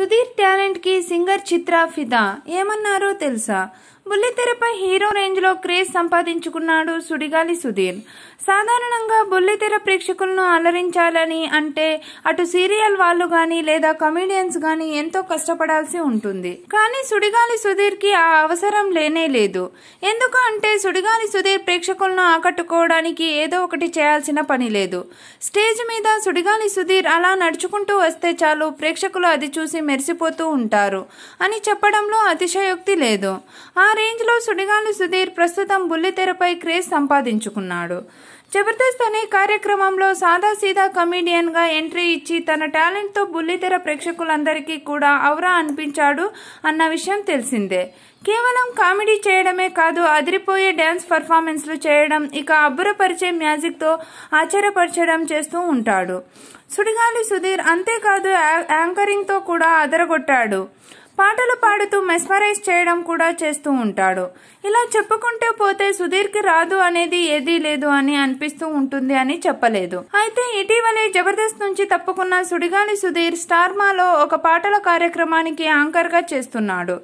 Sudheer talent కి singer Chitra ఫిదా ఏమన్నారో తెలుసా బుల్లితెరపై హీరో రేంజ్ లో క్రేజ్ సంపాదించుకున్నాడు సుడిగాలి సుధీర్ సాధారణంగా బుల్లి క్షణికవేర ప్రేక్షకులను అలరించాలని అంటే అటు సీరియల్ వాళ్ళు గాని లేదా కమెడియన్స్ గాని ఎంతో కష్టపడాల్సి ఉంటుంది కానీ సుడిగాలి సుధీర్ కి ఆ అవసరం లేనే లేదు ఎందుకు అంటే సుడిగాలి సుధీర్ ప్రేక్షకులను ఆకట్టుకోవడానికి ఏదో ఒకటి చేయాల్సిన పని లేదు స్టేజ్ మీద సుడిగాలి సుధీర్ అలా నడుచుకుంటూ వస్తే చాలు ప్రేక్షకులు అది చూసి మెరిసిపోతూ ఉంటారు అని చెప్పడంలో అతిశయోక్తి లేదు ఆ రేంజ్ లో సుడిగాలి సుధీర్ ప్రస్తుతం బుల్లితెరపై క్రేజ్ సంపాదించుకున్నాడు జబర్దస్త్ అనే కార్యక్రమంలో సాదాసీదా గా ఎంట్రీ ఇచ్చి తన టాలెంట్తో బుల్లితెర ప్రేక్షకులందరికీ కూడా అవరా అనిపించాడు అన్న విషయం తెలిసిందే కేవలం కామెడీ చేయడమే కాదు అదిరిపోయే డ్యాన్స్ లు చేయడం ఇక అబ్బురపరిచే మ్యాజిక్తో ఆశ్చర్యపరచడం చేస్తూ ఉంటాడు సుడిగాలి సుధీర్ అంతేకాదు యాంకరింగ్తో కూడా అదరగొట్టాడు పాటలు పాడుతూ మెస్మరైజ్ చేయడం కూడా చేస్తూ ఉంటాడు ఇలా చెప్పుకుంటే పోతే సుధీర్కి రాదు అనేది ఏదీ లేదు అని అనిపిస్తూ ఉంటుంది అని చెప్పలేదు అయితే ఇటీవలే జబర్దస్త్ నుంచి తప్పుకున్న సుడిగాలి సుధీర్ స్టార్మాలో ఒక పాటల కార్యక్రమానికి యాంకర్ గా చేస్తున్నాడు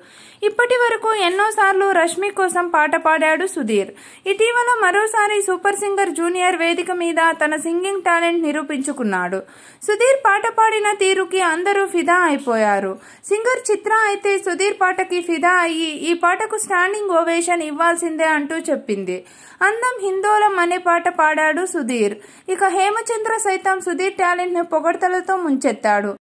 ఇప్పటి వరకు ఎన్నోసార్లు రష్మి కోసం పాట పాడాడు సుధీర్ ఇటీవల మరోసారి సూపర్ సింగర్ జూనియర్ వేదిక మీద తన సింగింగ్ టాలెంట్ నిరూపించుకున్నాడు సుధీర్ పాట పాడిన తీరుకి అందరూ ఫిదా అయిపోయారు సింగర్ చిత్ర అయితే సుధీర్ పాటకి ఫిదా అయ్యి ఈ పాటకు స్టాండింగ్ ఓవేషన్ ఇవ్వాల్సిందే అంటూ చెప్పింది అందం హిందోలం అనే పాట పాడాడు సుధీర్ ఇక హేమచంద్ర సైతం సుధీర్ టాలెంట్ ను పొగడ్తలతో ముంచెత్తాడు